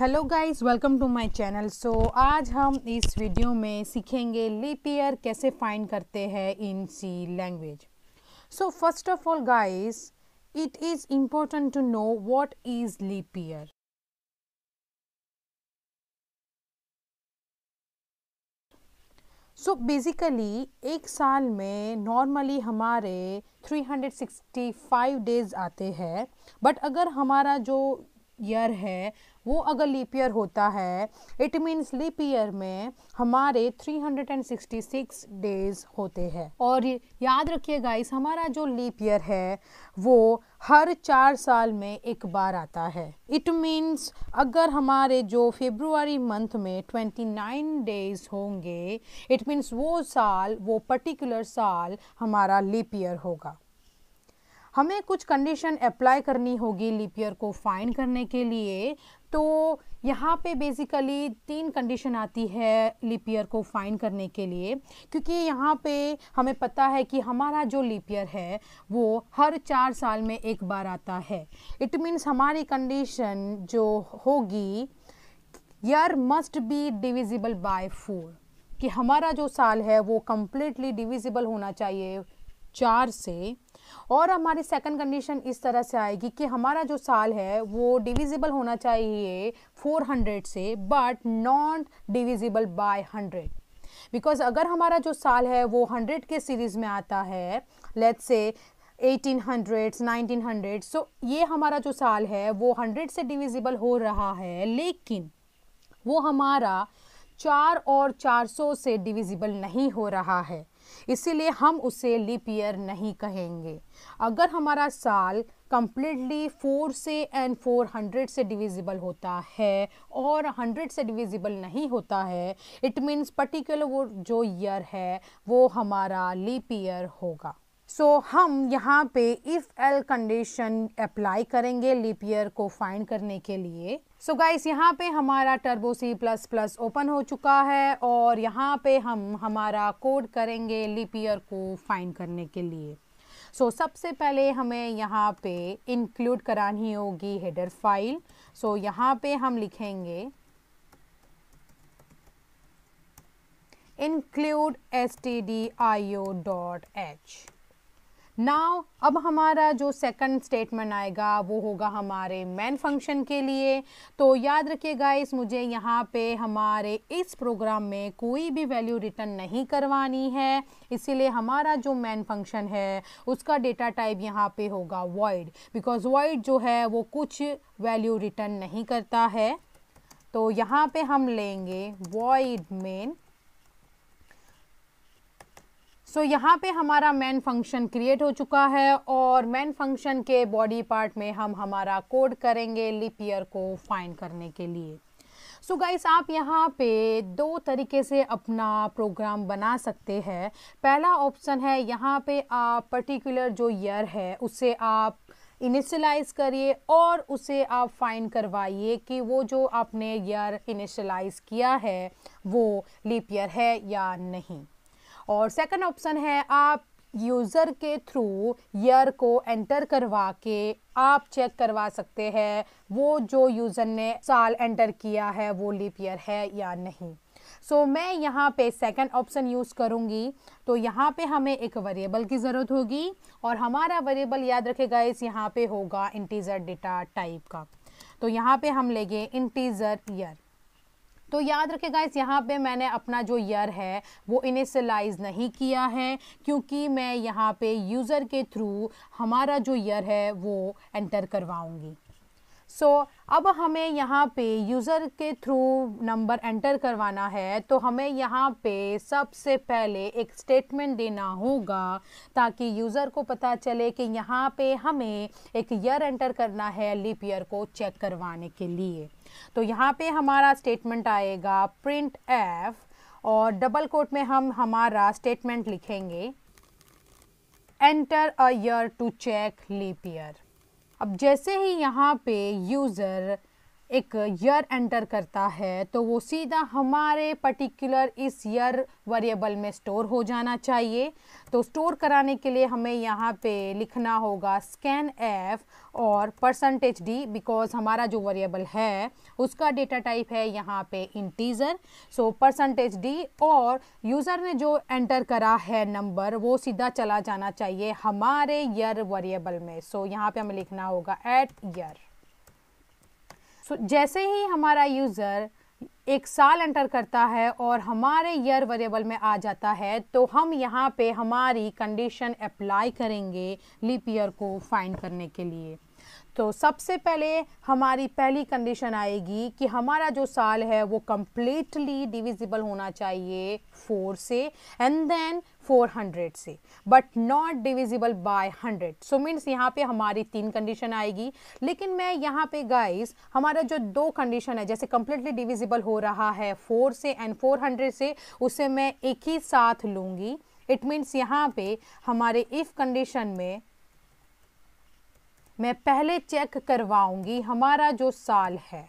hello guys welcome to my channel so आज हम इस वीडियो में सीखेंगे लीप ईयर कैसे फाइंड करते हैं in C language so first of all guys it is important to know what is leap year so basically एक साल में नॉर्मली हमारे 365 डेज आते हैं बट अगर हमारा जो ईयर है वो अगर लीप ईयर होता है इट मीन्स लीप ईयर में हमारे 366 डेज होते हैं और याद रखिए गाइस हमारा जो लीप ईयर है वो हर चार साल में एक बार आता है इट मीन्स अगर हमारे जो फेब्रुवरी मंथ में 29 डेज होंगे इट मीन्स वो साल वो पर्टिकुलर साल हमारा लीप ईयर होगा हमें कुछ कंडीशन अप्लाई करनी होगी लीप ईयर को फाइन करने के लिए तो यहाँ पे बेसिकली तीन कंडीशन आती है लीप ईयर को फाइंड करने के लिए क्योंकि यहाँ पे हमें पता है कि हमारा जो लीप ईयर है वो हर चार साल में एक बार आता है इट मीन्स हमारी कंडीशन जो होगी year must be divisible by four कि हमारा जो साल है वो कम्प्लीटली डिविजिबल होना चाहिए चार से और हमारी सेकंड कंडीशन इस तरह से आएगी कि हमारा जो साल है वो डिविजिबल होना चाहिए 400 से but non divisible by 100 because अगर हमारा जो साल है वो 100 के सीरीज़ में आता है let's say 1800s 1900 so so, ये हमारा जो साल है वो 100 से डिविजिबल हो रहा है लेकिन वो हमारा चार और 400 से डिविजिबल नहीं हो रहा है इसीलिए हम उसे लीप ईयर नहीं कहेंगे अगर हमारा साल कम्प्लीटली फोर से एंड फोर हंड्रेड से डिविजिबल होता है और हंड्रेड से डिविजिबल नहीं होता है इट मीन्स पर्टिकुलर वो जो ईयर है वो हमारा लीप ईयर होगा सो so, हम यहाँ पे इफ़ एल कंडीशन अप्लाई करेंगे लिपियर को फाइंड करने के लिए सो so गाइस यहाँ पे हमारा turbo C plus plus open हो चुका है और यहाँ पे हम हमारा कोड करेंगे लिपियर को फाइंड करने के लिए सो so, सबसे पहले हमें यहाँ पे इंक्लूड करानी होगी हेडर फाइल सो so, यहाँ पे हम लिखेंगे include stdio.h नाव अब हमारा जो सेकंड स्टेटमेंट आएगा वो होगा हमारे मेन फंक्शन के लिए तो याद रखिएगा इस मुझे यहाँ पे हमारे इस प्रोग्राम में कोई भी वैल्यू रिटर्न नहीं करवानी है इसीलिए हमारा जो मेन फंक्शन है उसका डेटा टाइप यहाँ पे होगा वॉइड बिकॉज वॉइड जो है वो कुछ वैल्यू रिटर्न नहीं करता है तो यहाँ पे हम लेंगे वॉइड मेन सो so, यहाँ पे हमारा मेन फंक्शन क्रिएट हो चुका है और मेन फंक्शन के बॉडी पार्ट में हम हमारा कोड करेंगे लिपियर को फाइन करने के लिए सो so गाइस आप यहाँ पे दो तरीके से अपना प्रोग्राम बना सकते हैं पहला ऑप्शन है यहाँ पे आप पर्टिकुलर जो ईयर है उसे आप इनिशलाइज़ करिए और उसे आप फाइन करवाइए कि वो जो आपने ईयर इनिशलाइज़ किया है वो लिपियर ईयर है या नहीं और सेकंड ऑप्शन है आप यूज़र के थ्रू ईयर को एंटर करवा के आप चेक करवा सकते हैं वो जो यूज़र ने साल एंटर किया है वो लीप ईयर है या नहीं सो so, मैं यहाँ पे सेकंड ऑप्शन यूज़ करूँगी तो यहाँ पे हमें एक वेरिएबल की ज़रूरत होगी और हमारा वेरिएबल याद रखेगा इस यहाँ पे होगा इंटीज़र डेटा टाइप का तो यहाँ पे हम लेंगे इंटीज़र ईयर तो याद रखें गाइस यहाँ पे मैंने अपना जो ईयर है वो इनिशलाइज नहीं किया है क्योंकि मैं यहाँ पे यूज़र के थ्रू हमारा जो ईयर है वो एंटर करवाऊँगी सो so, अब हमें यहाँ पे यूज़र के थ्रू नंबर एंटर करवाना है तो हमें यहाँ पे सबसे पहले एक स्टेटमेंट देना होगा ताकि यूज़र को पता चले कि यहाँ पे हमें एक ईयर एंटर करना है लिप ईयर को चेक करवाने के लिए तो यहाँ पे हमारा स्टेटमेंट आएगा प्रिंट एफ और डबल कोट में हम हमारा स्टेटमेंट लिखेंगे enter a year to check leap year अब जैसे ही यहाँ पे यूज़र एक ईयर एंटर करता है तो वो सीधा हमारे पर्टिकुलर इस ईयर वेरिएबल में स्टोर हो जाना चाहिए तो स्टोर कराने के लिए हमें यहाँ पे लिखना होगा स्कैन एफ और परसेंटेज डी बिकॉज हमारा जो वेरिएबल है उसका डेटा टाइप है यहाँ पे इंटीजर सो परसेंटेज डी और यूज़र ने जो एंटर करा है नंबर वो सीधा चला जाना चाहिए हमारे ईयर वेरिएबल में सो so, यहाँ पे हमें लिखना होगा एट ईयर सो so, जैसे ही हमारा यूज़र एक साल एंटर करता है और हमारे ईयर वेरिएबल में आ जाता है तो हम यहाँ पे हमारी कंडीशन अप्लाई करेंगे लीप ईयर को फाइंड करने के लिए तो सबसे पहले हमारी पहली कंडीशन आएगी कि हमारा जो साल है वो कम्प्लीटली डिविजिबल होना चाहिए फोर से एंड देन फोर हंड्रेड से but not divisible by hundred so means यहाँ पे हमारी तीन कंडीशन आएगी लेकिन मैं यहाँ पे गाइस हमारा जो दो कंडीशन है जैसे कम्प्लीटली डिविजिबल हो रहा है फोर से एंड फोर हंड्रेड से उसे मैं एक ही साथ लूँगी इट मीन्स यहाँ पे हमारे इफ़ कंडीशन में मैं पहले चेक करवाऊंगी हमारा जो साल है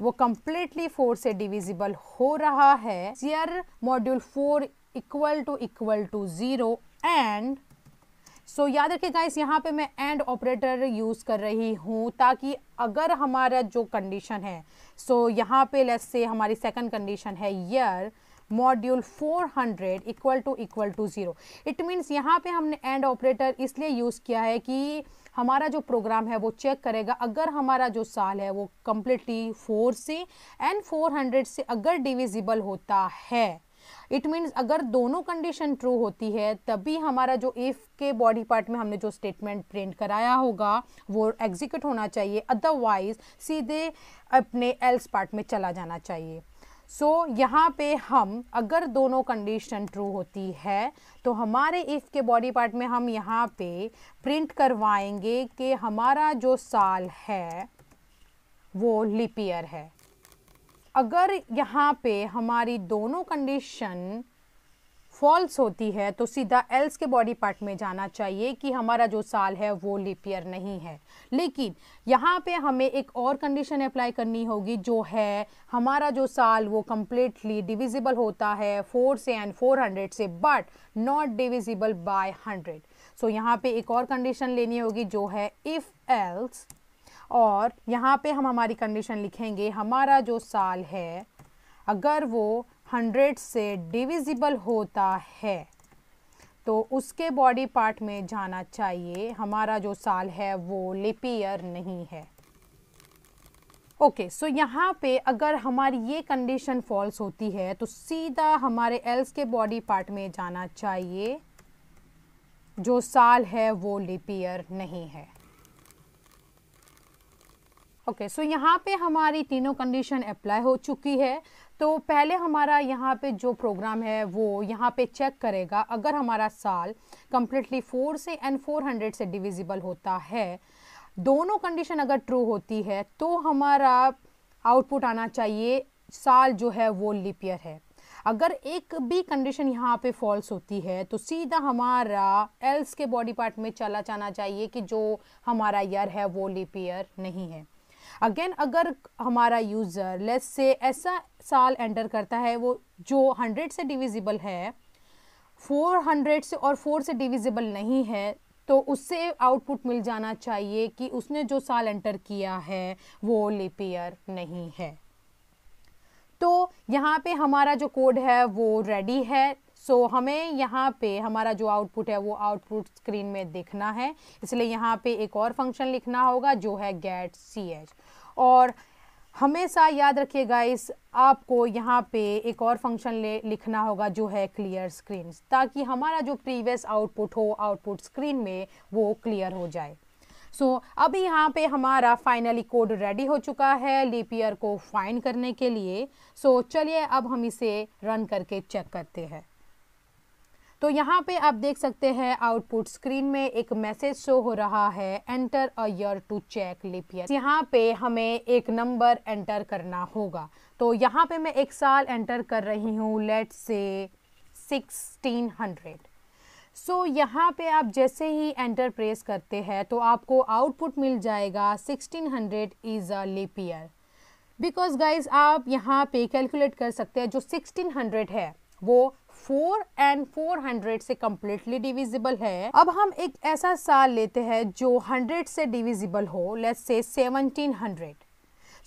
वो कम्प्लीटली फोर से डिविजिबल हो रहा है year module four equal to equal to zero and so याद रखिए गाइस यहाँ पे मैं एंड ऑपरेटर यूज़ कर रही हूँ ताकि अगर हमारा जो कंडीशन है सो so यहाँ पे लेट्स से हमारी सेकंड कंडीशन है year module 400 equal to equal to zero it means यहाँ पे हमने एंड ऑपरेटर इसलिए यूज़ किया है कि हमारा जो प्रोग्राम है वो चेक करेगा अगर हमारा जो साल है वो कम्प्लीटली फोर से एंड फोर हंड्रेड से अगर डिविजिबल होता है इट मीन्स अगर दोनों कंडीशन ट्रू होती है तभी हमारा जो इफ़ के बॉडी पार्ट में हमने जो स्टेटमेंट प्रिंट कराया होगा वो एग्जीक्यूट होना चाहिए अदरवाइज सीधे अपने एल्स पार्ट में चला जाना चाहिए सो so, यहाँ पे हम अगर दोनों कंडीशन ट्रू होती है तो हमारे इफ़ के बॉडी पार्ट में हम यहाँ पे प्रिंट करवाएंगे कि हमारा जो साल है वो लिपियर है अगर यहाँ पे हमारी दोनों कंडीशन फॉल्स होती है तो सीधा एल्स के बॉडी पार्ट में जाना चाहिए कि हमारा जो साल है वो लिपियर नहीं है लेकिन यहाँ पे हमें एक और कंडीशन अप्लाई करनी होगी जो है हमारा जो साल वो कम्प्लीटली डिविजिबल होता है फोर से एंड फोर हंड्रेड से but not divisible by hundred so यहाँ पे एक और कंडीशन लेनी होगी जो है इफ़ एल्स और यहाँ पे हम हमारी कंडीशन लिखेंगे हमारा जो साल है अगर वो हंड्रेड से डिविजिबल होता है तो उसके बॉडी पार्ट में जाना चाहिए हमारा जो साल है वो लिपियर नहीं है ओके सो यहाँ पे अगर हमारी ये कंडीशन फॉल्स होती है तो सीधा हमारे एल्स के बॉडी पार्ट में जाना चाहिए जो साल है वो लिपियर नहीं है ओके सो यहाँ पे हमारी तीनों कंडीशन अप्लाई हो चुकी है तो पहले हमारा यहाँ पे जो प्रोग्राम है वो यहाँ पे चेक करेगा अगर हमारा साल कम्प्लीटली फोर से एंड फोर हंड्रेड से डिविजिबल होता है दोनों कंडीशन अगर ट्रू होती है तो हमारा आउटपुट आना चाहिए साल जो है वो लिपियर है अगर एक भी कंडीशन यहाँ पे फॉल्स होती है तो सीधा हमारा एल्स के बॉडी पार्ट में चला जाना चाहिए कि जो हमारा ईयर है वो लिपियर नहीं है अगेन अगर हमारा यूज़र लेस से ऐसा साल एंटर करता है वो जो हंड्रेड से डिविजिबल है फोर हंड्रेड से और फोर से डिविजिबल नहीं है तो उससे आउटपुट मिल जाना चाहिए कि उसने जो साल एंटर किया है वो लिपियर नहीं है तो यहाँ पे हमारा जो कोड है वो रेडी है सो so, हमें यहाँ पे हमारा जो आउटपुट है वो आउटपुट स्क्रीन में दिखना है इसलिए यहाँ पे एक और फंक्शन लिखना होगा जो है गेट सी एच और हमेशा याद रखिएगा इस आपको यहाँ पे एक और फंक्शन ले लिखना होगा जो है क्लियर स्क्रीन ताकि हमारा जो प्रीवियस आउटपुट हो आउटपुट स्क्रीन में वो क्लियर हो जाए सो so, अभी यहाँ पे हमारा फाइनली कोड रेडी हो चुका है लिपियर को फाइंड करने के लिए सो so, चलिए अब हम इसे रन करके चेक करते हैं तो यहाँ पे आप देख सकते हैं आउटपुट स्क्रीन में एक मैसेज शो हो रहा है enter a year to check leap year यहाँ पे हमें एक नंबर एंटर करना होगा तो यहाँ पे मैं एक साल एंटर कर रही हूँ लेट से सिक्सटीन हंड्रेड सो so, यहाँ पे आप जैसे ही एंटर प्रेस करते हैं तो आपको आउटपुट मिल जाएगा 1600 hundred is a leap year because guys आप यहाँ पे कैलकुलेट कर सकते हैं जो 1600 है वो फोर एंड फोर हंड्रेड से कम्प्लीटली डिविजिबल है अब हम एक ऐसा साल लेते हैं जो हंड्रेड से डिविजिबल हो लेट से सेवनटीन हंड्रेड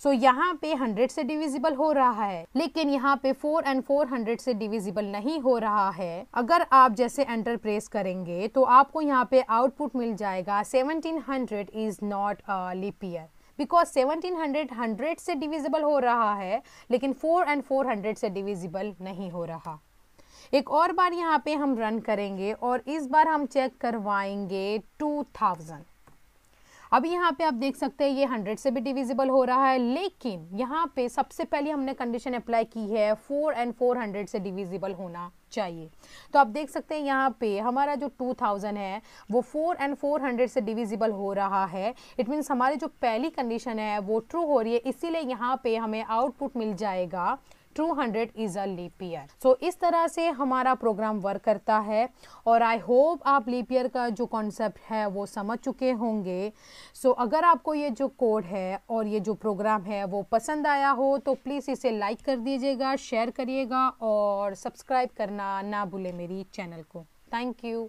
सो so, यहाँ पे 100 से डिविजिबल हो रहा है लेकिन यहाँ पे 4 एंड 400 से डिविजिबल नहीं हो रहा है अगर आप जैसे एंटर प्रेस करेंगे तो आपको यहाँ पे आउटपुट मिल जाएगा 1700 is not a leap year because 1700 100 से डिविजिबल हो रहा है लेकिन 4 एंड 400 से डिविजिबल नहीं हो रहा एक और बार यहाँ पे हम रन करेंगे और इस बार हम चेक करवाएंगे टू थाउजेंड अब यहाँ पे आप देख सकते हैं ये हंड्रेड से भी डिविजिबल हो रहा है लेकिन यहाँ पे सबसे पहले हमने कंडीशन अप्लाई की है फोर एंड फोर हंड्रेड से डिविजिबल होना चाहिए तो आप देख सकते हैं यहाँ पे हमारा जो टू थाउजेंड है वो फोर एंड फोर हंड्रेड से डिविजिबल हो रहा है इट मीन्स हमारी जो पहली कंडीशन है वो ट्रू हो रही है इसीलिए यहाँ पे हमें आउटपुट मिल जाएगा 200 is a leap year so इस तरह से हमारा प्रोग्राम वर्क करता है और आई होप आप लीप ईयर का जो कॉन्सेप्ट है वो समझ चुके होंगे सो so, अगर आपको ये जो कोड है और ये जो प्रोग्राम है वो पसंद आया हो तो प्लीज़ इसे लाइक कर दीजिएगा शेयर करिएगा और सब्सक्राइब करना ना भूले मेरी चैनल को थैंक यू